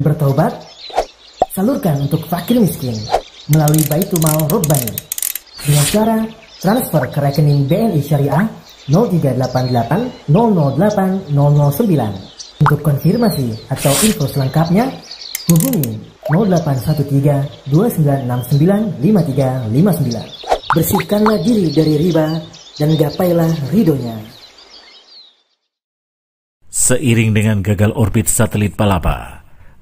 Bertobat, salurkan untuk fakir miskin melalui Baitul Mal Robbani dengan cara transfer ke rekening BNI Syariah 0388008009. Untuk konfirmasi atau info selengkapnya, hubungi 0813 Bersihkanlah diri dari riba dan gapailah ridhonya. Seiring dengan gagal orbit satelit Palapa,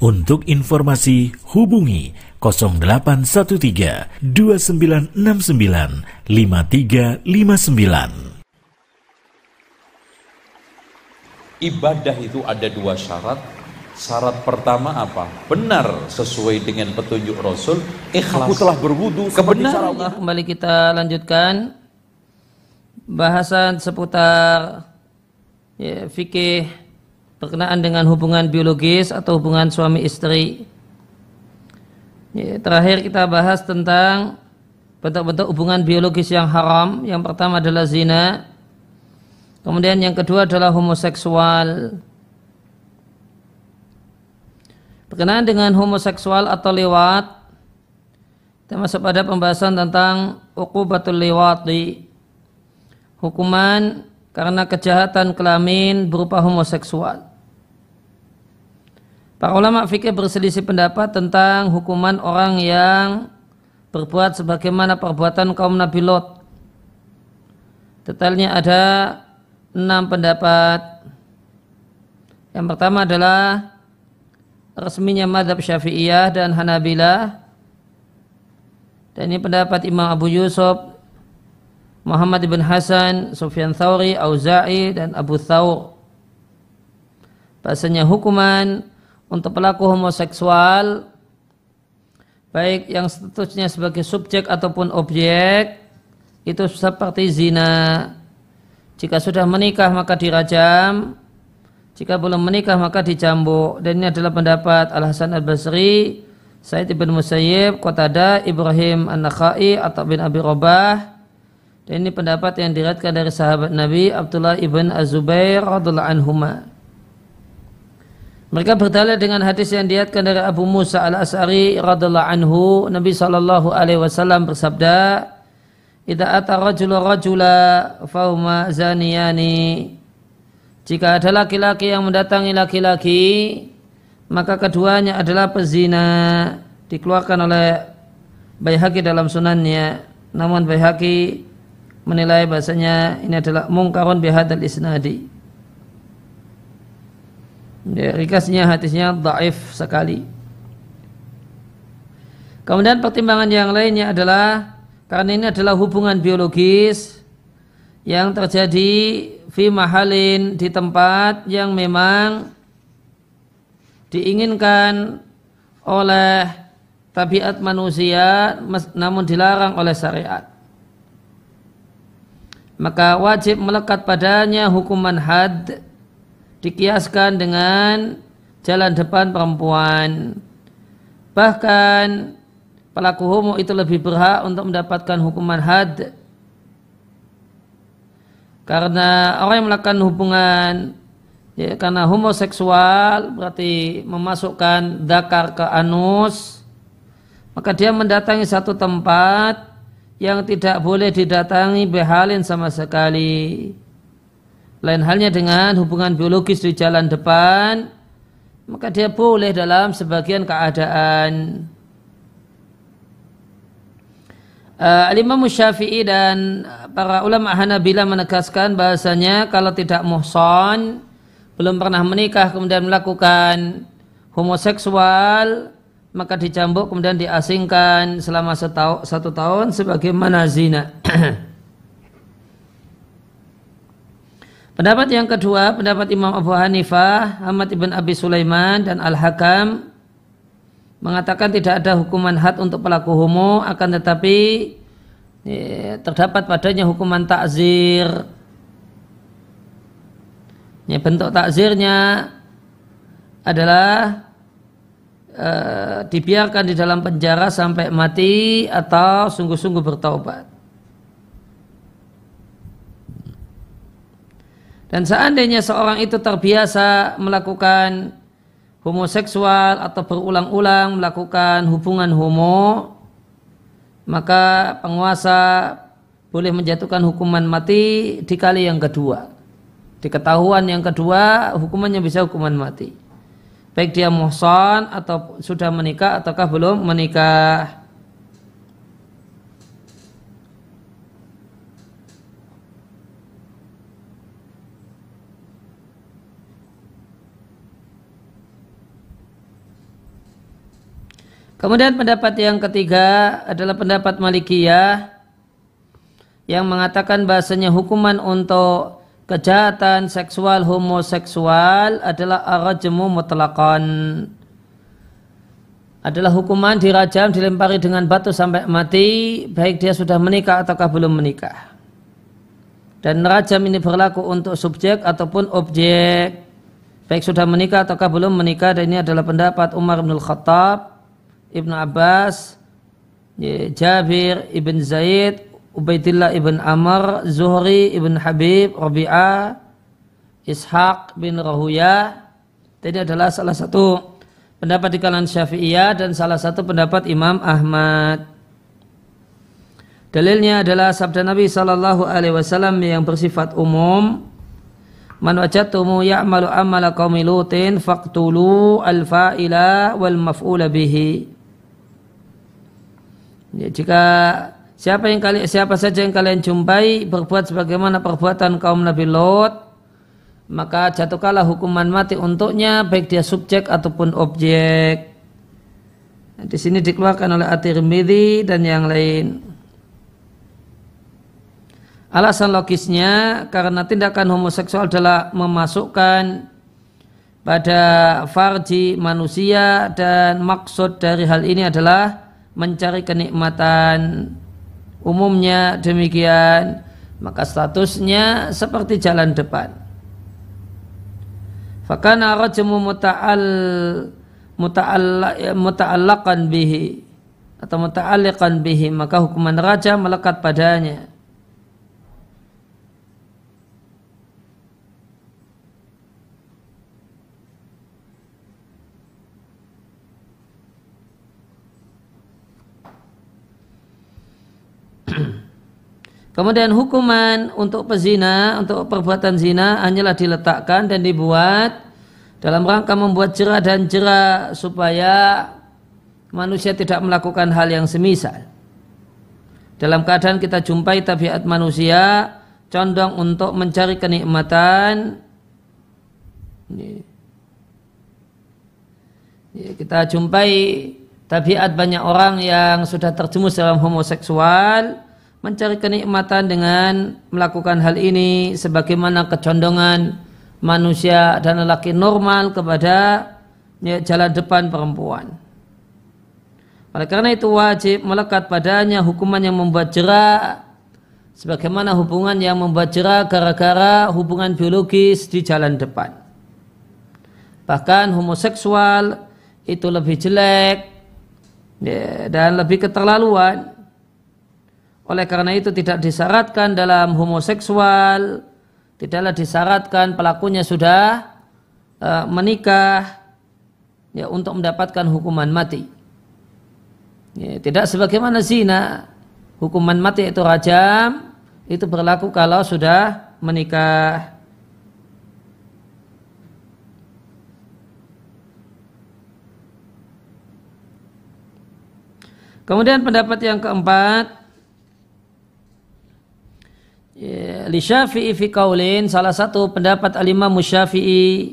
untuk informasi hubungi 0813 2969 5359. Ibadah itu ada dua syarat. Syarat pertama apa? Benar sesuai dengan petunjuk Rasul. Ikhlas. Aku telah berwudu. Kebenaran. Kembali kita lanjutkan bahasan seputar ya, fikih berkenaan dengan hubungan biologis atau hubungan suami istri. Ya, terakhir kita bahas tentang bentuk-bentuk hubungan biologis yang haram. Yang pertama adalah zina. Kemudian yang kedua adalah homoseksual. Berkenaan dengan homoseksual atau lewat, kita masuk pada pembahasan tentang ukubatul lewati. Hukuman karena kejahatan kelamin berupa homoseksual. Para ulama fikih berselisih pendapat tentang hukuman orang yang berbuat sebagaimana perbuatan kaum Nabi Lot. Detailnya ada enam pendapat. Yang pertama adalah resminya madhab syafi'iyah dan Hanabila. Dan ini pendapat Imam Abu Yusuf, Muhammad ibn Hasan, Sufyan Thawri, Auza'i, dan Abu Thawr. Bahasanya hukuman untuk pelaku homoseksual baik yang statusnya sebagai subjek ataupun objek itu seperti zina jika sudah menikah maka dirajam jika belum menikah maka dicambuk. dan ini adalah pendapat Al-Hasan Al-Basri Said ibn Musayyib Qatada Ibrahim An-Nakhai atau bin Abi Robah dan ini pendapat yang diriatkan dari sahabat Nabi Abdullah ibn Az-Zubair radhiallahu anhumah mereka berdalil dengan hadis yang diatkan dari Abu Musa al-As'ari radhiallahu anhu Nabi sallallahu alaihi wasallam bersabda Idza ata rajulu rajula fahuma zaniyani Jika ada laki-laki yang mendatangi laki-laki maka keduanya adalah pezina dikeluarkan oleh Baihaqi dalam sunannya namun Baihaqi menilai bahasanya ini adalah mungkarun bihadal isnadi Ya, ringkasnya hadisnya daif sekali. Kemudian pertimbangan yang lainnya adalah karena ini adalah hubungan biologis yang terjadi fi mahalin di tempat yang memang diinginkan oleh tabiat manusia namun dilarang oleh syariat. Maka wajib melekat padanya hukuman had dikiaskan dengan jalan depan perempuan. Bahkan pelaku homo itu lebih berhak untuk mendapatkan hukuman had karena orang yang melakukan hubungan ya, karena homoseksual berarti memasukkan dakar ke anus maka dia mendatangi satu tempat yang tidak boleh didatangi behalin sama sekali. Lain halnya dengan hubungan biologis di jalan depan, maka dia boleh dalam sebagian keadaan. Uh, Al-Imam dan para ulama Hanabila menegaskan bahasanya kalau tidak muhson, belum pernah menikah kemudian melakukan homoseksual, maka dicambuk kemudian diasingkan selama satu tahun sebagaimana zina. Pendapat yang kedua, pendapat Imam Abu Hanifah, Ahmad ibn Abi Sulaiman dan Al-Hakam mengatakan tidak ada hukuman had untuk pelaku homo, akan tetapi ya, terdapat padanya hukuman takzir. Ya, bentuk takzirnya adalah e, dibiarkan di dalam penjara sampai mati atau sungguh-sungguh bertaubat. Dan seandainya seorang itu terbiasa melakukan homoseksual atau berulang-ulang melakukan hubungan homo, maka penguasa boleh menjatuhkan hukuman mati di kali yang kedua. Di ketahuan yang kedua, hukumannya bisa hukuman mati. Baik dia muhsan atau sudah menikah ataukah belum menikah. Kemudian pendapat yang ketiga adalah pendapat Malikiyah yang mengatakan bahasanya hukuman untuk kejahatan seksual homoseksual adalah arajmu mutlakon adalah hukuman dirajam dilempari dengan batu sampai mati baik dia sudah menikah ataukah belum menikah dan rajam ini berlaku untuk subjek ataupun objek baik sudah menikah ataukah belum menikah dan ini adalah pendapat Umar bin Khattab Ibn Abbas, Jabir Ibn Zaid, Ubaidillah Ibn Amr, Zuhri Ibn Habib, Rabi'ah, Ishaq bin Rahuyah. Ini adalah salah satu pendapat di kalangan Syafi'iyah dan salah satu pendapat Imam Ahmad. Dalilnya adalah sabda Nabi Sallallahu Alaihi Wasallam yang bersifat umum. Man wajatumu ya'malu amala qawmi lutin faqtulu al wal maf'ula bihi. Ya, jika siapa yang kali siapa saja yang kalian jumpai berbuat sebagaimana perbuatan kaum Nabi Lot, maka jatuhkanlah hukuman mati untuknya baik dia subjek ataupun objek. Di sini dikeluarkan oleh At-Tirmidzi dan yang lain. Alasan logisnya karena tindakan homoseksual adalah memasukkan pada farji manusia dan maksud dari hal ini adalah mencari kenikmatan umumnya demikian maka statusnya seperti jalan depan fakana rajmu muta'al muta'allaqan bihi atau muta'alliqan bihi maka hukuman raja melekat padanya Kemudian hukuman untuk pezina, untuk perbuatan zina hanyalah diletakkan dan dibuat dalam rangka membuat jerah dan jerah supaya manusia tidak melakukan hal yang semisal. Dalam keadaan kita jumpai tabiat manusia condong untuk mencari kenikmatan. Kita jumpai tabiat banyak orang yang sudah terjemus dalam homoseksual mencari kenikmatan dengan melakukan hal ini sebagaimana kecondongan manusia dan lelaki normal kepada ya, jalan depan perempuan. Oleh karena itu wajib melekat padanya hukuman yang membuat jerak sebagaimana hubungan yang membuat jerak gara-gara hubungan biologis di jalan depan. Bahkan homoseksual itu lebih jelek ya, dan lebih keterlaluan oleh karena itu tidak disyaratkan dalam homoseksual, tidaklah disyaratkan pelakunya sudah e, menikah ya untuk mendapatkan hukuman mati. Ya, tidak sebagaimana zina, hukuman mati itu rajam, itu berlaku kalau sudah menikah. Kemudian pendapat yang keempat li Syafi'i fi kaulin salah satu pendapat alimah musyafi'i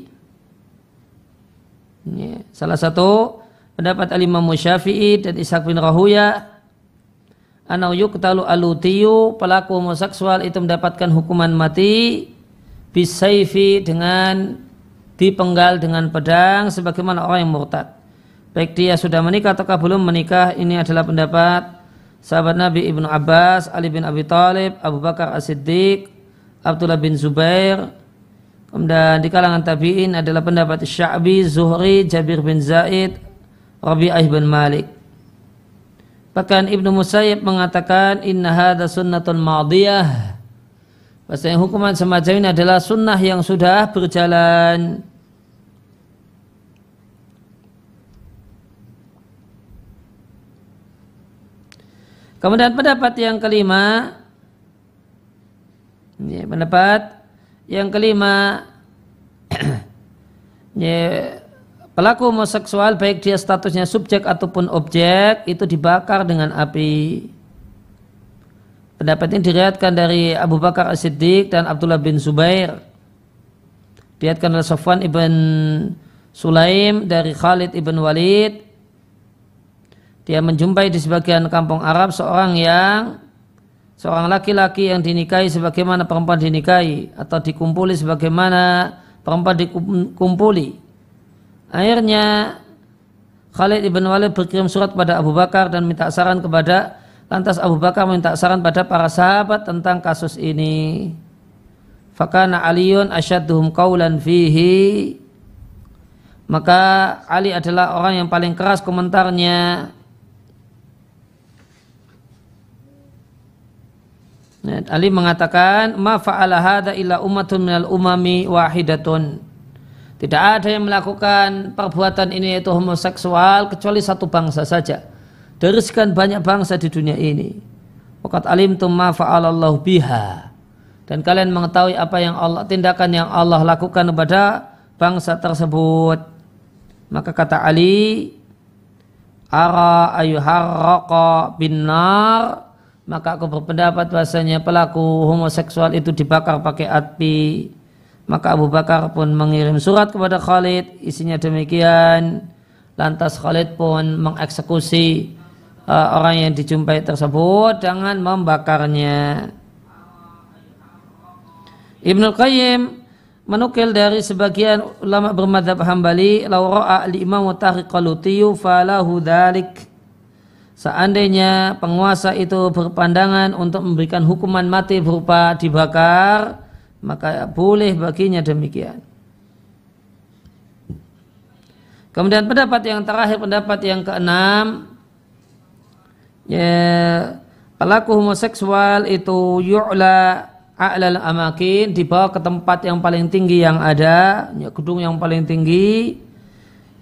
salah satu pendapat alimah musyafi'i dan Ishak bin Rahuya anau yuktalu alutiyu pelaku homoseksual itu mendapatkan hukuman mati bisayfi dengan dipenggal dengan pedang sebagaimana orang yang murtad baik dia sudah menikah ataukah belum menikah ini adalah pendapat sahabat Nabi Ibnu Abbas, Ali bin Abi Thalib, Abu Bakar As-Siddiq, Abdullah bin Zubair, kemudian di kalangan tabi'in adalah pendapat Sya'bi, Zuhri, Jabir bin Zaid, Rabi'ah bin Malik. Bahkan Ibnu Musayyib mengatakan inna hadza sunnatun madiyah. pasti hukuman semacam ini adalah sunnah yang sudah berjalan. Kemudian pendapat yang kelima, ya, pendapat yang kelima, ya, pelaku homoseksual baik dia statusnya subjek ataupun objek itu dibakar dengan api. Pendapat ini diriatkan dari Abu Bakar As-Siddiq dan Abdullah bin Zubair. Diriatkan oleh Sofwan ibn Sulaim dari Khalid ibn Walid dia menjumpai di sebagian kampung Arab seorang yang seorang laki-laki yang dinikahi sebagaimana perempuan dinikahi atau dikumpuli sebagaimana perempuan dikumpuli. Akhirnya Khalid ibn Walid berkirim surat kepada Abu Bakar dan minta saran kepada lantas Abu Bakar minta saran pada para sahabat tentang kasus ini. Fakana Aliun asyaduhum kaulan fihi maka Ali adalah orang yang paling keras komentarnya Ya, Ali mengatakan ma fa'ala hadza illa ummatun minal umami wahidatun. Tidak ada yang melakukan perbuatan ini yaitu homoseksual kecuali satu bangsa saja. Dari sekian banyak bangsa di dunia ini. Waqat alim ma fa'alallahu biha. Dan kalian mengetahui apa yang Allah tindakan yang Allah lakukan kepada bangsa tersebut. Maka kata Ali, ara ayuharraqa bin nar maka aku berpendapat bahasanya pelaku homoseksual itu dibakar pakai api maka Abu Bakar pun mengirim surat kepada Khalid isinya demikian lantas Khalid pun mengeksekusi uh, orang yang dijumpai tersebut dengan membakarnya Ibnu Qayyim menukil dari sebagian ulama bermadhab hambali laura'a li imam tariqalutiyu falahu dhalik Seandainya penguasa itu berpandangan untuk memberikan hukuman mati berupa dibakar, maka boleh baginya demikian. Kemudian pendapat yang terakhir, pendapat yang keenam, ya, pelaku homoseksual itu yu'la a'lal amakin dibawa ke tempat yang paling tinggi yang ada, ya, gedung yang paling tinggi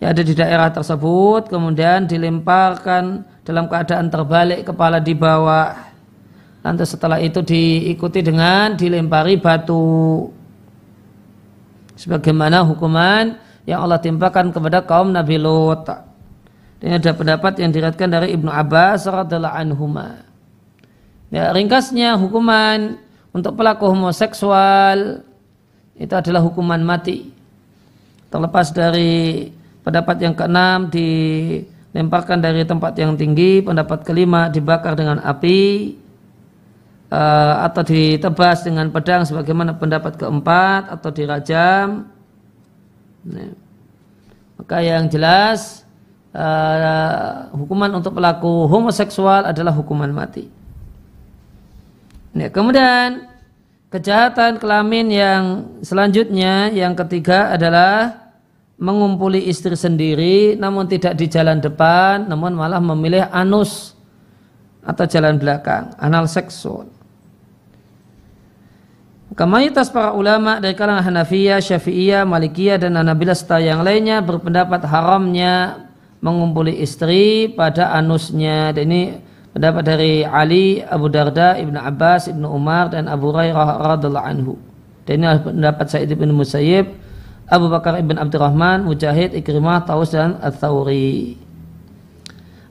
yang ada di daerah tersebut, kemudian dilemparkan dalam keadaan terbalik kepala di bawah lantas setelah itu diikuti dengan dilempari batu sebagaimana hukuman yang Allah timpakan kepada kaum Nabi Lot. Ini ada pendapat yang diratkan dari Ibnu Abbas adalah anhuma. Ya, ringkasnya hukuman untuk pelaku homoseksual itu adalah hukuman mati. Terlepas dari pendapat yang keenam di lemparkan dari tempat yang tinggi pendapat kelima dibakar dengan api uh, atau ditebas dengan pedang sebagaimana pendapat keempat atau dirajam nah, maka yang jelas uh, hukuman untuk pelaku homoseksual adalah hukuman mati nah, kemudian kejahatan kelamin yang selanjutnya yang ketiga adalah mengumpuli istri sendiri namun tidak di jalan depan namun malah memilih anus atau jalan belakang anal seksual Kemayitas para ulama dari kalangan Hanafiyah, Syafi'iyah, Malikiyah, dan Anabilasta yang lainnya berpendapat haramnya mengumpuli istri pada anusnya. Dan ini pendapat dari Ali, Abu Darda, Ibnu Abbas, Ibnu Umar, dan Abu Hurairah radhiallahu anhu. Dan ini pendapat Sa'id bin Musayyib Abu Bakar ibn Abdurrahman, Mujahid, Ikrimah, Taus dan Al-Thawri.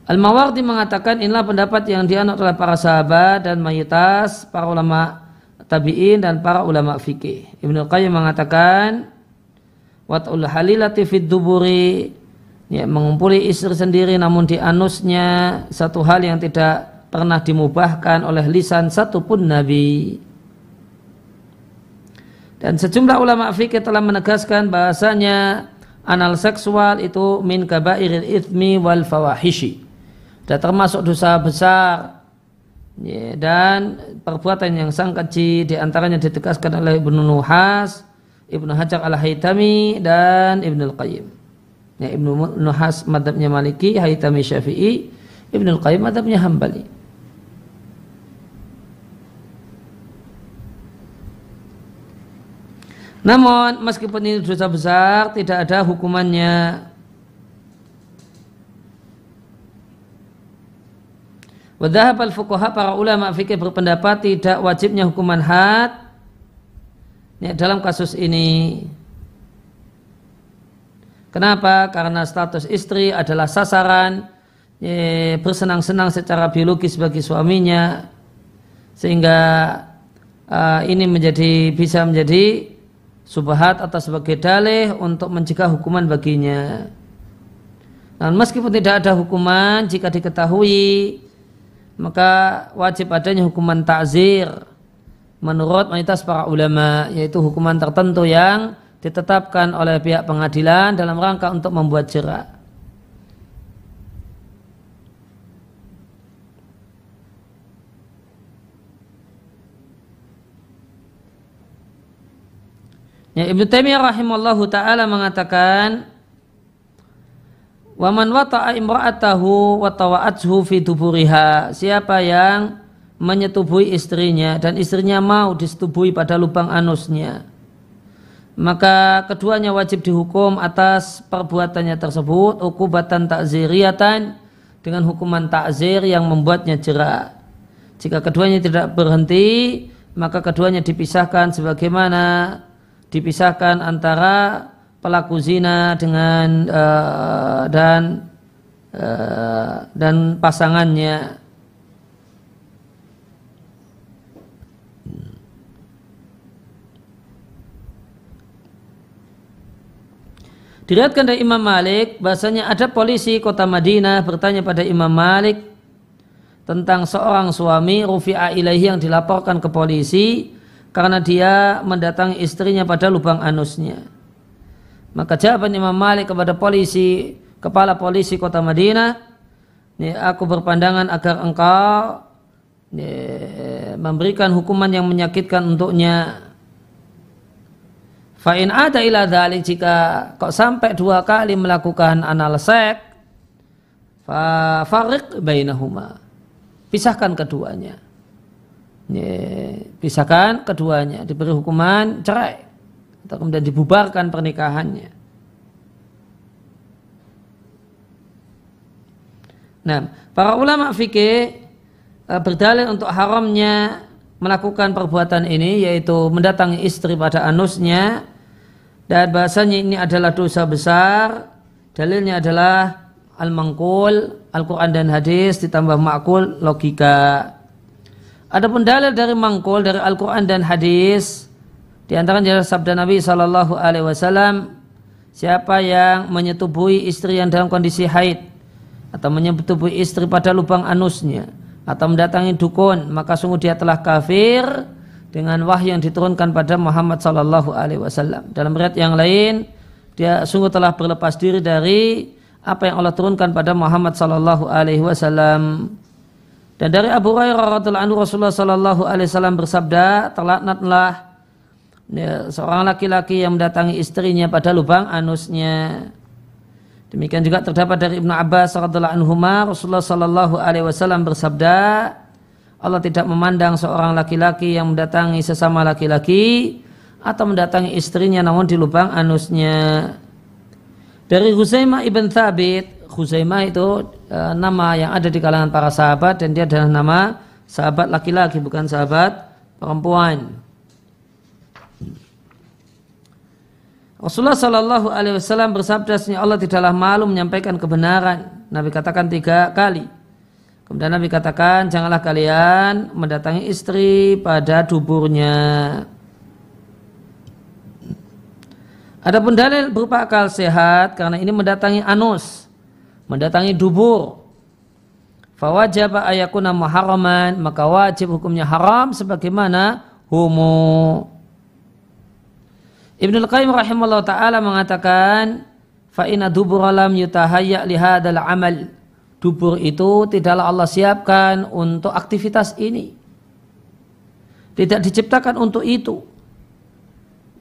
Al-Mawardi mengatakan inilah pendapat yang dianut oleh para sahabat dan mayoritas para ulama tabi'in dan para ulama fikih. Ibnu Qayyim mengatakan wat'ul halilati fid duburi ya, mengumpuli istri sendiri namun di anusnya satu hal yang tidak pernah dimubahkan oleh lisan satupun nabi. Dan sejumlah ulama fikih telah menegaskan bahasanya anal seksual itu min kabairil ithmi wal fawahishi. Dan termasuk dosa besar ya, dan perbuatan yang sangat kecil diantaranya ditegaskan oleh Ibnu Nuhas, Ibnu Hajar al-Haytami dan Ibnu Al-Qayyim. Ya, Ibnu Nuhas madhabnya Maliki, Haytami Syafi'i, Ibnu Al-Qayyim madhabnya Hambali. Namun meskipun ini dosa besar tidak ada hukumannya. Wadahab al fuqaha para ulama fikih berpendapat tidak wajibnya hukuman had ya, dalam kasus ini. Kenapa? Karena status istri adalah sasaran ya, bersenang-senang secara biologis bagi suaminya sehingga uh, ini menjadi bisa menjadi subhat atau sebagai dalih untuk mencegah hukuman baginya. Dan meskipun tidak ada hukuman jika diketahui maka wajib adanya hukuman takzir menurut mayoritas para ulama yaitu hukuman tertentu yang ditetapkan oleh pihak pengadilan dalam rangka untuk membuat jerak. Ya, Ibnu Taimiyah rahimallahu taala mengatakan Waman wata'a imra'atahu watawa'athu fi duburiha. Siapa yang menyetubui istrinya dan istrinya mau disetubui pada lubang anusnya. Maka keduanya wajib dihukum atas perbuatannya tersebut ukubatan takziriatan dengan hukuman takzir yang membuatnya jerak. Jika keduanya tidak berhenti, maka keduanya dipisahkan sebagaimana dipisahkan antara pelaku zina dengan uh, dan uh, dan pasangannya Diriatkan dari Imam Malik bahasanya ada polisi kota Madinah bertanya pada Imam Malik tentang seorang suami rufi'a ilaihi yang dilaporkan ke polisi karena dia mendatangi istrinya pada lubang anusnya. Maka jawaban Imam Malik kepada polisi, kepala polisi kota Madinah, aku berpandangan agar engkau memberikan hukuman yang menyakitkan untuknya. Fa'in ada ila dhalik jika kok sampai dua kali melakukan anal sek, farik bainahuma. Pisahkan keduanya ya, pisahkan keduanya diberi hukuman cerai atau kemudian dibubarkan pernikahannya Nah, para ulama fikih e, berdalil untuk haramnya melakukan perbuatan ini yaitu mendatangi istri pada anusnya dan bahasanya ini adalah dosa besar dalilnya adalah al-mangkul Al-Quran dan hadis ditambah makul logika Adapun dalil dari mangkul dari Al-Qur'an dan hadis di antaranya sabda Nabi sallallahu alaihi wasallam siapa yang menyetubui istri yang dalam kondisi haid atau menyetubui istri pada lubang anusnya atau mendatangi dukun maka sungguh dia telah kafir dengan wahyu yang diturunkan pada Muhammad sallallahu alaihi wasallam. Dalam riwayat yang lain dia sungguh telah berlepas diri dari apa yang Allah turunkan pada Muhammad sallallahu alaihi wasallam. Dan dari Abu Hurairah radhiallahu anhu Rasulullah sallallahu alaihi wasallam bersabda, "Telaknatlah ya, seorang laki-laki yang mendatangi istrinya pada lubang anusnya." Demikian juga terdapat dari Ibnu Abbas radhiallahu anhu Rasulullah sallallahu alaihi wasallam bersabda, Allah tidak memandang seorang laki-laki yang mendatangi sesama laki-laki atau mendatangi istrinya namun di lubang anusnya. Dari Huzaimah ibn Thabit, Huzaimah itu e, nama yang ada di kalangan para sahabat dan dia adalah nama sahabat laki-laki bukan sahabat perempuan. Rasulullah Shallallahu Alaihi Wasallam bersabda, "Sesungguhnya Allah tidaklah malu menyampaikan kebenaran." Nabi katakan tiga kali. Kemudian Nabi katakan, "Janganlah kalian mendatangi istri pada duburnya." Adapun dalil berupa akal sehat karena ini mendatangi anus mendatangi dubur fawajib ayakuna muharraman maka wajib hukumnya haram sebagaimana humu Ibnu Qayyim rahimahullah taala mengatakan fa inna dubur lam yutahayya li hadzal amal dubur itu tidaklah Allah siapkan untuk aktivitas ini tidak diciptakan untuk itu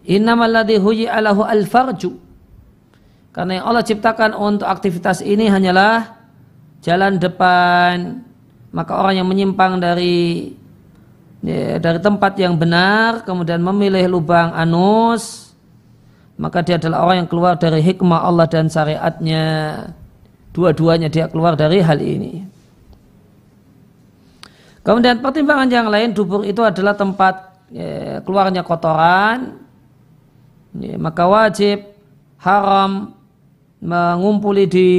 innamal huyi alahu al farju karena yang Allah ciptakan untuk aktivitas ini hanyalah jalan depan. Maka orang yang menyimpang dari ya, dari tempat yang benar kemudian memilih lubang anus maka dia adalah orang yang keluar dari hikmah Allah dan syariatnya dua-duanya dia keluar dari hal ini kemudian pertimbangan yang lain dubur itu adalah tempat ya, keluarnya kotoran ya, maka wajib haram mengumpuli di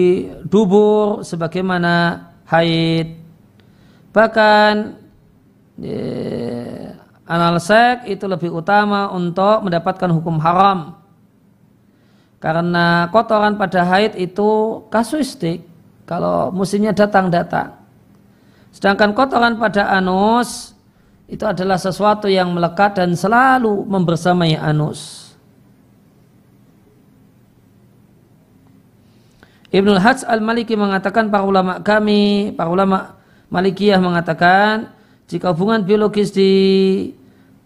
dubur sebagaimana haid bahkan anal sek itu lebih utama untuk mendapatkan hukum haram karena kotoran pada haid itu kasuistik kalau musimnya datang-datang sedangkan kotoran pada anus itu adalah sesuatu yang melekat dan selalu membersamai anus. Ibnu Hajj al-Maliki mengatakan para ulama kami, para ulama Malikiyah mengatakan jika hubungan biologis di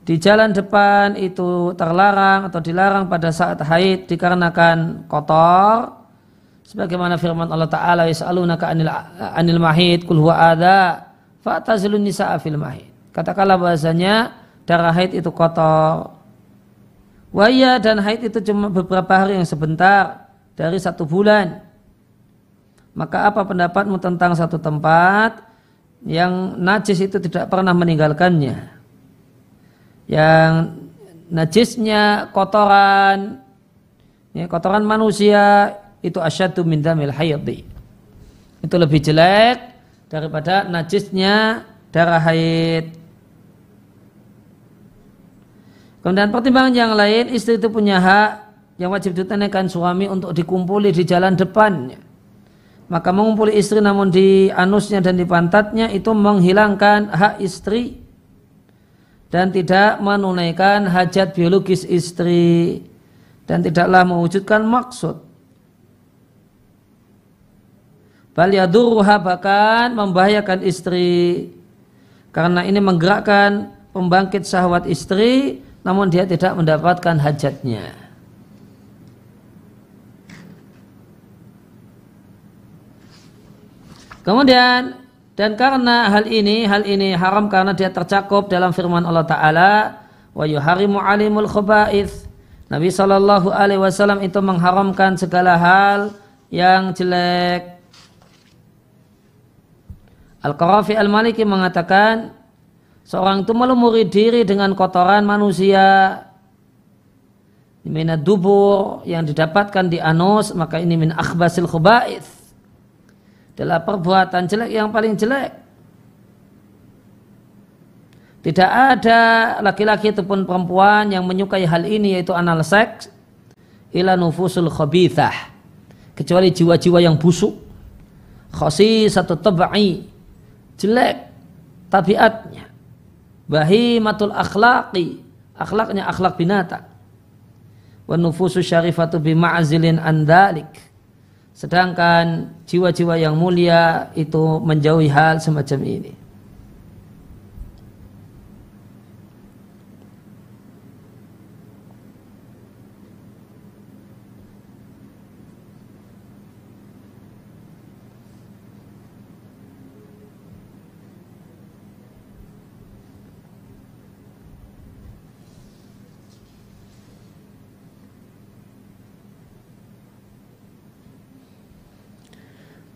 di jalan depan itu terlarang atau dilarang pada saat haid dikarenakan kotor sebagaimana firman Allah taala yasalunaka anil anil mahid kul huwa adha fatazilun nisaa fil mahid katakanlah bahasanya darah haid itu kotor waya dan haid itu cuma beberapa hari yang sebentar dari satu bulan maka apa pendapatmu tentang satu tempat yang najis itu tidak pernah meninggalkannya? Yang najisnya kotoran, ya, kotoran manusia itu asyadu min damil hayati. Itu lebih jelek daripada najisnya darah haid. Kemudian pertimbangan yang lain, istri itu punya hak yang wajib ditanyakan suami untuk dikumpuli di jalan depannya maka mengumpuli istri namun di anusnya dan di pantatnya itu menghilangkan hak istri dan tidak menunaikan hajat biologis istri dan tidaklah mewujudkan maksud. Bal yadurruha bahkan membahayakan istri karena ini menggerakkan pembangkit syahwat istri namun dia tidak mendapatkan hajatnya. Kemudian dan karena hal ini hal ini haram karena dia tercakup dalam firman Allah Taala wa yuharimu alimul khaba'ith. Nabi Shallallahu alaihi wasallam itu mengharamkan segala hal yang jelek. Al-Qarafi Al-Maliki mengatakan seorang itu melumuri diri dengan kotoran manusia minat dubur yang didapatkan di anus maka ini min akhbasil khuba'ith adalah perbuatan jelek yang paling jelek. Tidak ada laki-laki ataupun perempuan yang menyukai hal ini yaitu anal seks ila nufusul khabithah kecuali jiwa-jiwa yang busuk khosi satu tabai jelek tabiatnya bahimatul akhlaqi akhlaknya akhlak binatang wa nufusu syarifatu bima'azilin andalik Sedangkan jiwa-jiwa yang mulia itu menjauhi hal semacam ini.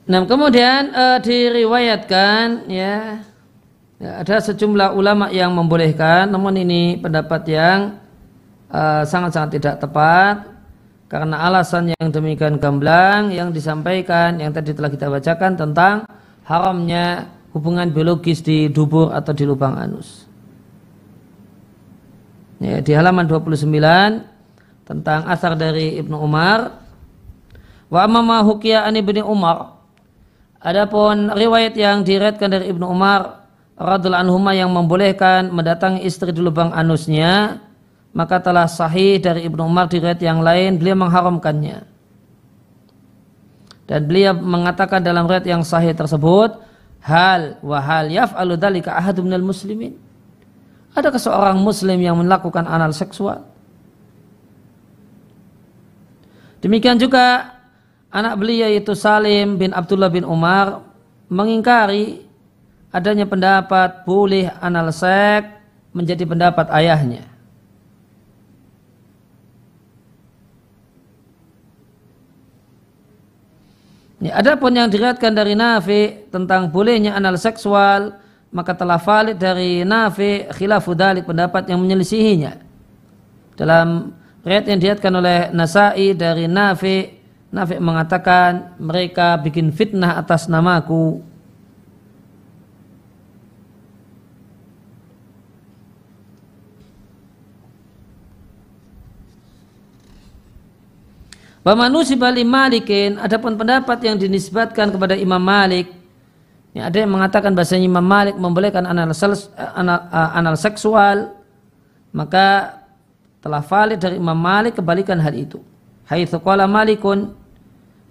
Nah, kemudian e, diriwayatkan ya, ya ada sejumlah ulama yang membolehkan, namun ini pendapat yang eh, sangat-sangat e, tidak tepat karena alasan yang demikian gamblang yang disampaikan yang tadi telah kita bacakan tentang haramnya hubungan biologis di dubur atau di lubang anus. Ya, di halaman 29 tentang asar dari Ibnu Umar wa mama hukiya an Ibnu Umar Adapun riwayat yang diriatkan dari Ibnu Umar radhiallahu anhu yang membolehkan mendatangi istri di lubang anusnya, maka telah sahih dari Ibnu Umar di riwayat yang lain beliau mengharamkannya. Dan beliau mengatakan dalam riwayat yang sahih tersebut, hal wa hal yaf'alu dzalika ahadu minal muslimin? Adakah seorang muslim yang melakukan anal seksual? Demikian juga anak beliau yaitu Salim bin Abdullah bin Umar mengingkari adanya pendapat boleh anal seks menjadi pendapat ayahnya. Ya, pun yang diriatkan dari Nafi tentang bolehnya anal seksual, maka telah valid dari Nafi khilafu dalik pendapat yang menyelisihinya. Dalam riat yang diriatkan oleh Nasai dari Nafi Nafik mengatakan mereka bikin fitnah atas namaku. Wa manusi bali malikin Adapun pendapat yang dinisbatkan kepada Imam Malik ya, Ada yang mengatakan bahasanya Imam Malik membolehkan anal, eh, anal, eh, anal seksual Maka telah valid dari Imam Malik kebalikan hal itu Haithu qala malikun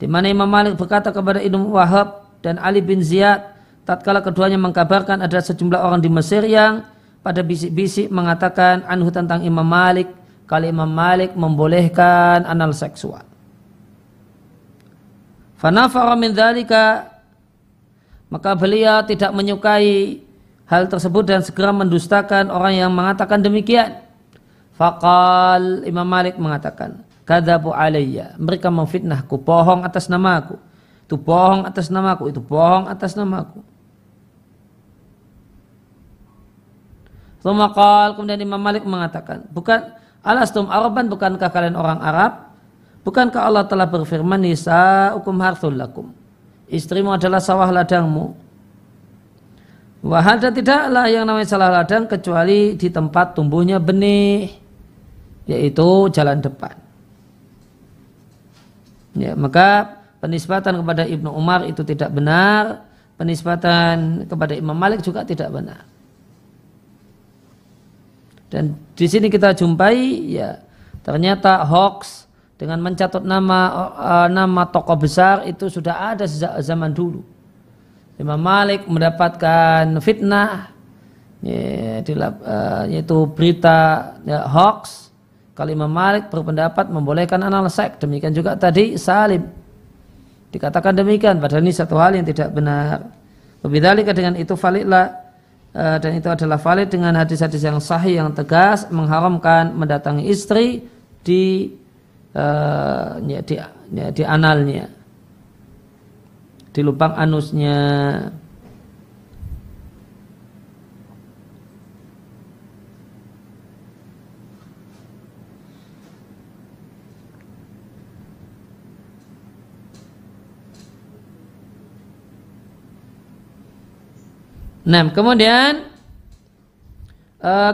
di mana Imam Malik berkata kepada Ibnu Wahab dan Ali bin Ziyad, tatkala keduanya mengkabarkan ada sejumlah orang di Mesir yang pada bisik-bisik mengatakan anhu tentang Imam Malik, kali Imam Malik membolehkan anal seksual. Fanafara min dhalika, maka beliau tidak menyukai hal tersebut dan segera mendustakan orang yang mengatakan demikian. Fakal Imam Malik mengatakan, kadabu alayya. Mereka memfitnahku, bohong atas namaku. Itu bohong atas namaku, itu bohong atas namaku. Tumakal, kemudian Imam Malik mengatakan, bukan alastum Araban, bukankah kalian orang Arab? Bukankah Allah telah berfirman, Nisa ukum harthul lakum. Istrimu adalah sawah ladangmu. Wahada tidaklah yang namanya sawah ladang kecuali di tempat tumbuhnya benih, yaitu jalan depan. Ya, maka penisbatan kepada Ibnu Umar itu tidak benar, penisbatan kepada Imam Malik juga tidak benar. Dan di sini kita jumpai ya ternyata hoax dengan mencatat nama uh, nama tokoh besar itu sudah ada sejak zaman dulu. Imam Malik mendapatkan fitnah ya, di, uh, eh, yaitu berita ya, hoax kalau Imam Malik berpendapat membolehkan anal seks. Demikian juga tadi Salim. Dikatakan demikian. Padahal ini satu hal yang tidak benar. Lebih dengan itu validlah. Eh, dan itu adalah valid dengan hadis-hadis yang sahih yang tegas mengharamkan mendatangi istri di eh, di, di, di analnya, di lubang anusnya. Nah, kemudian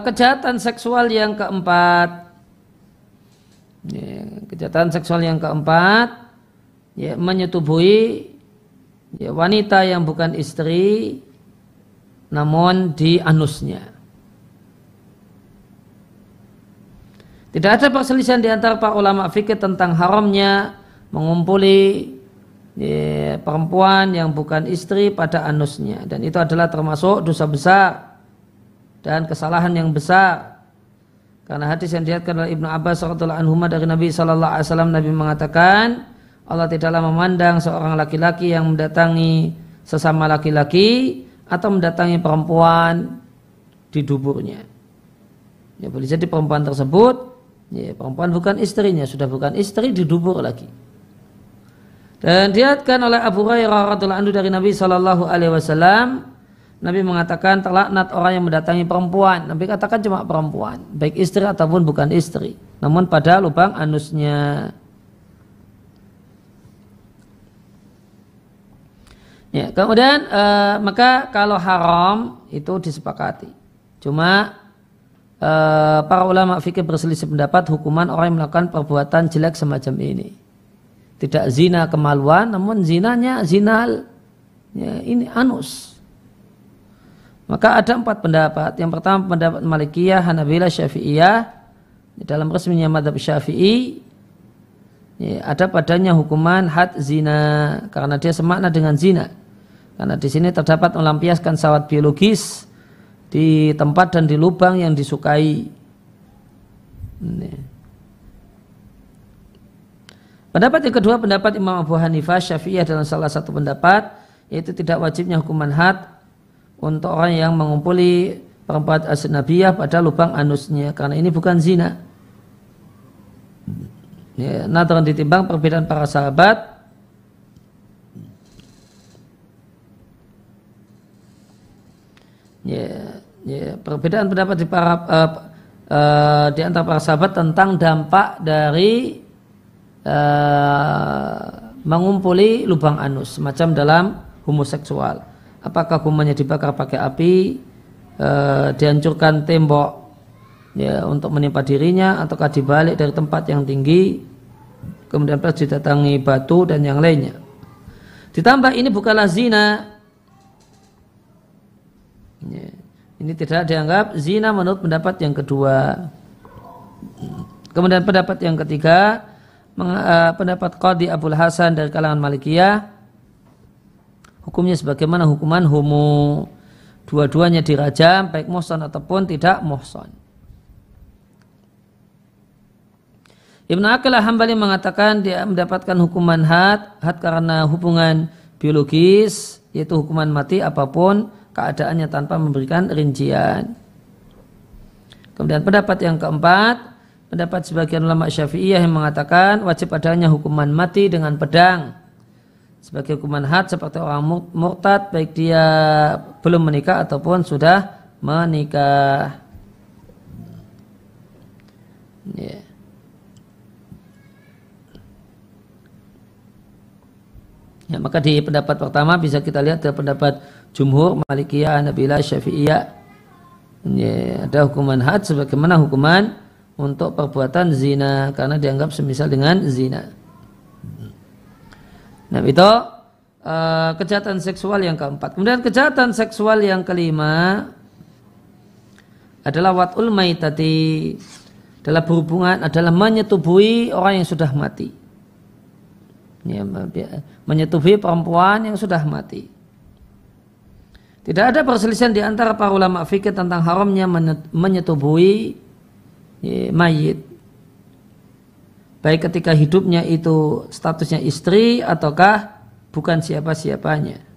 kejahatan seksual yang keempat. Kejahatan seksual yang keempat ya, ya menyetubuhi ya, wanita yang bukan istri namun di anusnya. Tidak ada perselisihan di antara para ulama fikih tentang haramnya mengumpuli ya, perempuan yang bukan istri pada anusnya dan itu adalah termasuk dosa besar dan kesalahan yang besar karena hadis yang dilihatkan oleh Ibnu Abbas radhiallahu dari Nabi sallallahu alaihi wasallam Nabi mengatakan Allah tidaklah memandang seorang laki-laki yang mendatangi sesama laki-laki atau mendatangi perempuan di duburnya. Ya boleh jadi perempuan tersebut ya, perempuan bukan istrinya, sudah bukan istri di dubur lagi. Dan dilihatkan oleh Abu Hurairah radhiallahu anhu dari Nabi Shallallahu Alaihi Wasallam, Nabi mengatakan terlaknat orang yang mendatangi perempuan. Nabi katakan cuma perempuan, baik istri ataupun bukan istri, namun pada lubang anusnya. Ya, kemudian e, maka kalau haram itu disepakati. Cuma e, para ulama fikih berselisih pendapat hukuman orang yang melakukan perbuatan jelek semacam ini tidak zina kemaluan namun zinanya zinal ya, ini anus maka ada empat pendapat yang pertama pendapat Malikiyah Hanabilah Syafi'iyah dalam resminya madhab Syafi'i ya, ada padanya hukuman had zina karena dia semakna dengan zina karena di sini terdapat melampiaskan sawat biologis di tempat dan di lubang yang disukai. Ini. Pendapat yang kedua pendapat Imam Abu Hanifah Syafi'iyah dalam salah satu pendapat yaitu tidak wajibnya hukuman had untuk orang yang mengumpuli perempuan asnabiyah pada lubang anusnya karena ini bukan zina. Ya, nah dengan ditimbang perbedaan para sahabat ya, ya perbedaan pendapat di para uh, uh, di antara para sahabat tentang dampak dari Eh, mengumpuli lubang anus semacam dalam homoseksual. Apakah kumannya dibakar pakai api, e, dihancurkan tembok ya untuk menimpa dirinya ataukah dibalik dari tempat yang tinggi kemudian pas didatangi batu dan yang lainnya ditambah ini bukanlah zina ya, ini tidak dianggap zina menurut pendapat yang kedua kemudian pendapat yang ketiga Eh, pendapat Qadi Abdul Hasan dari kalangan Malikiyah hukumnya sebagaimana hukuman homo dua-duanya dirajam baik muhson ataupun tidak muhson Ibn Akilah Hambali mengatakan dia mendapatkan hukuman had, had karena hubungan biologis, yaitu hukuman mati apapun keadaannya tanpa memberikan rincian. Kemudian pendapat yang keempat, pendapat sebagian ulama syafi'iyah yang mengatakan wajib adanya hukuman mati dengan pedang sebagai hukuman had seperti orang murtad baik dia belum menikah ataupun sudah menikah yeah. Ya, maka di pendapat pertama bisa kita lihat ada pendapat jumhur, malikiyah, nabilah, syafi'iyah. Ya, ada hukuman had sebagaimana hukuman untuk perbuatan zina karena dianggap semisal dengan zina. Nah itu uh, kejahatan seksual yang keempat. Kemudian kejahatan seksual yang kelima adalah watul maitati adalah berhubungan adalah menyetubui orang yang sudah mati. Ya, menyetubui perempuan yang sudah mati. Tidak ada perselisihan di antara para ulama fikih tentang haramnya menyetubui mayit baik ketika hidupnya itu statusnya istri ataukah bukan siapa-siapanya.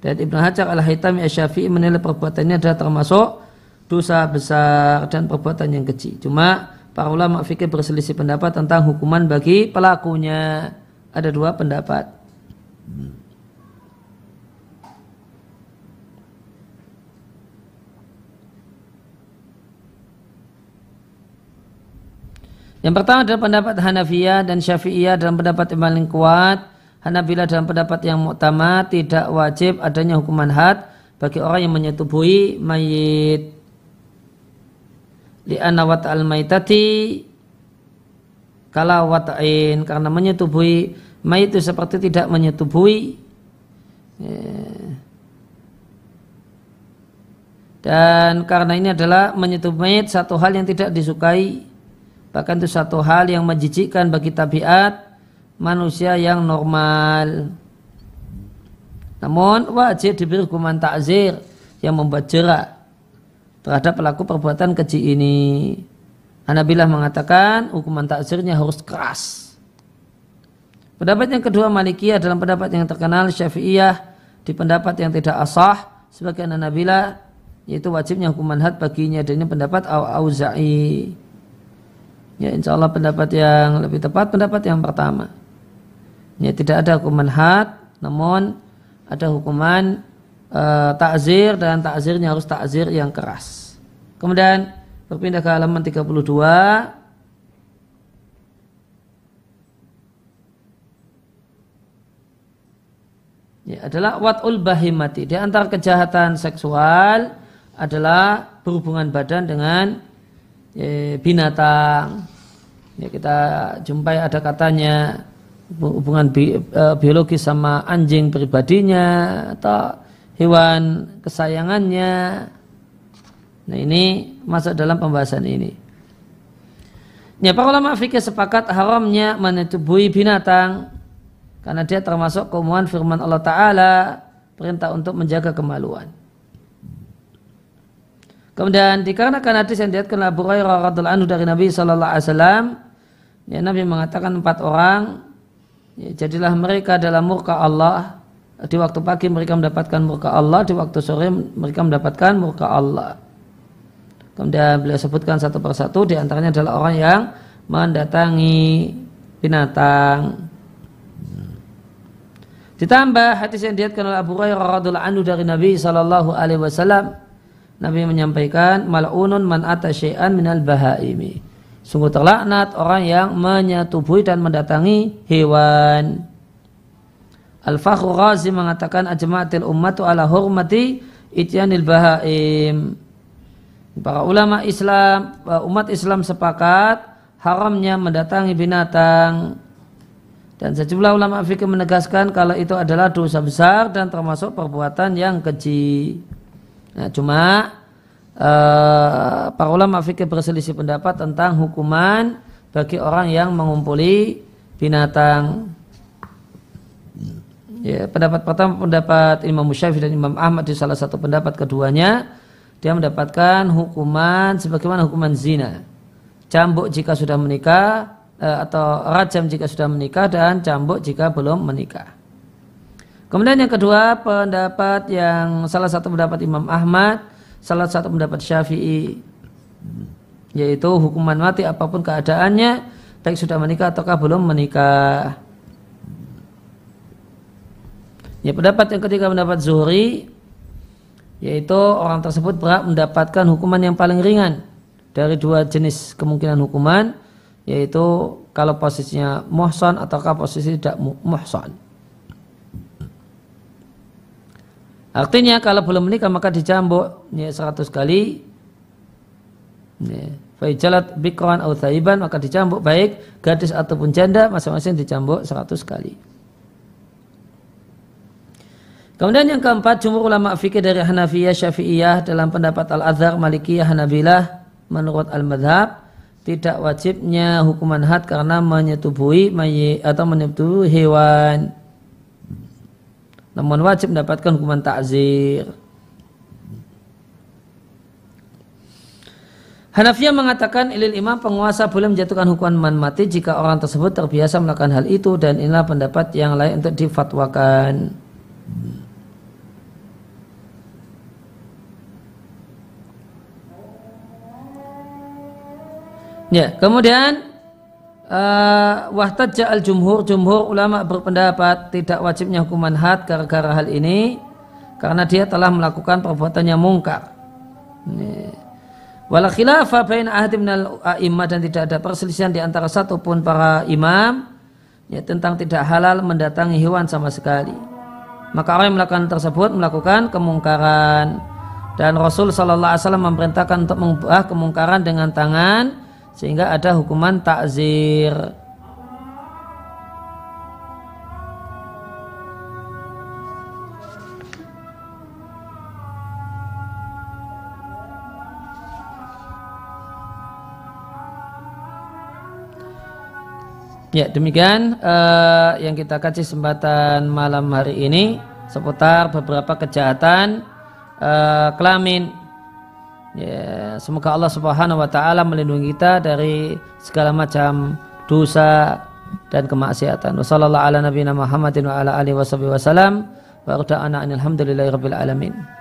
Dan Ibnu Hajar Al-Haytami Asy-Syafi'i menilai perbuatannya adalah termasuk dosa besar dan perbuatan yang kecil. Cuma para ulama fikir berselisih pendapat tentang hukuman bagi pelakunya. Ada dua pendapat. Hmm. Yang pertama adalah pendapat Hanafiyah dan Syafi'iyah dalam pendapat yang paling kuat. Hanabila dalam pendapat yang utama tidak wajib adanya hukuman had bagi orang yang menyetubuhi mayit. Li'anna al maitati kala wata'in. Karena menyetubuhi mayit itu seperti tidak menyetubuhi. Ya. Dan karena ini adalah menyetubuhi mayit satu hal yang tidak disukai Bahkan itu satu hal yang menjijikkan bagi tabiat manusia yang normal. Namun wajib diberi hukuman takzir yang membuat jerak terhadap pelaku perbuatan keji ini. Anabilah mengatakan hukuman takzirnya harus keras. Pendapat yang kedua Malikiyah dalam pendapat yang terkenal Syafi'iyah di pendapat yang tidak asah sebagai Anabila yaitu wajibnya hukuman had baginya dan ini pendapat Au-Auza'i. Ya insya Allah pendapat yang lebih tepat pendapat yang pertama. Ya tidak ada hukuman had, namun ada hukuman e, takzir dan takzirnya harus takzir yang keras. Kemudian berpindah ke halaman 32. ya, adalah watul bahimati. Di antara kejahatan seksual adalah berhubungan badan dengan Eh, binatang. Ya, kita jumpai ada katanya hubungan bi, e, sama anjing pribadinya atau hewan kesayangannya. Nah ini masuk dalam pembahasan ini. Ya, para ulama fikih sepakat haramnya menyetubuhi binatang karena dia termasuk keumuman firman Allah Ta'ala perintah untuk menjaga kemaluan. Kemudian dikarenakan hadis yang diatkan Abu Hurairah radhiallahu anhu dari Nabi sallallahu alaihi wasallam, ya Nabi mengatakan empat orang ya, jadilah mereka dalam murka Allah di waktu pagi mereka mendapatkan murka Allah, di waktu sore mereka mendapatkan murka Allah. Kemudian beliau sebutkan satu persatu di antaranya adalah orang yang mendatangi binatang. Ditambah hadis yang diatkan oleh Abu Hurairah radhiallahu anhu dari Nabi sallallahu alaihi wasallam Nabi menyampaikan malunun man atasyai'an minal bahaimi. Sungguh terlaknat orang yang menyatubui dan mendatangi hewan. Al-Fakhru Razi mengatakan ajma'atil ummatu ala hurmati ityanil bahaim. Para ulama Islam, eh, umat Islam sepakat haramnya mendatangi binatang. Dan sejumlah ulama fikih menegaskan kalau itu adalah dosa besar dan termasuk perbuatan yang keji. Nah, cuma uh, para ulama fikih berselisih pendapat tentang hukuman bagi orang yang mengumpuli binatang. Ya, pendapat pertama pendapat Imam Musyafi dan Imam Ahmad di salah satu pendapat keduanya dia mendapatkan hukuman sebagaimana hukuman zina. Cambuk jika sudah menikah eh, atau rajam jika sudah menikah dan cambuk jika belum menikah. Kemudian yang kedua pendapat yang salah satu pendapat Imam Ahmad, salah satu pendapat Syafi'i yaitu hukuman mati apapun keadaannya baik sudah menikah ataukah belum menikah. Ya pendapat yang ketiga pendapat Zuhri yaitu orang tersebut berhak mendapatkan hukuman yang paling ringan dari dua jenis kemungkinan hukuman yaitu kalau posisinya muhsan ataukah posisi tidak muhsan. Artinya kalau belum menikah maka dicambuk ya, 100 kali. Ya. Faijalat bikran atau thaiban maka dicambuk baik gadis ataupun janda masing-masing dicambuk 100 kali. Kemudian yang keempat, jumhur ulama fikih dari Hanafiyah, Syafi'iyah dalam pendapat Al-Azhar, Malikiyah, Hanabilah menurut Al-Madhab tidak wajibnya hukuman had karena mayi, atau menyetubuhi hewan namun wajib mendapatkan hukuman takzir. Hanafiyah mengatakan ilil imam penguasa boleh menjatuhkan hukuman mati jika orang tersebut terbiasa melakukan hal itu dan inilah pendapat yang lain untuk difatwakan. Ya, kemudian Wah eh, wahtajja al jumhur jumhur ulama berpendapat tidak wajibnya hukuman had gara-gara hal ini karena dia telah melakukan perbuatannya mungkar. Wala khilafa bain ahad minal imam dan tidak ada perselisihan di antara satu pun para imam ya, tentang tidak halal mendatangi hewan sama sekali. Maka orang yang melakukan tersebut melakukan kemungkaran dan Rasul saw memerintahkan untuk mengubah kemungkaran dengan tangan sehingga ada hukuman takzir Ya demikian uh, yang kita kasih sempatan malam hari ini seputar beberapa kejahatan uh, kelamin Ya, semoga Allah Subhanahu wa taala melindungi kita dari segala macam dosa dan kemaksiatan. Wassallallahu ala nabiyina Muhammadin wa ala alihi wasallam. Wa alamin.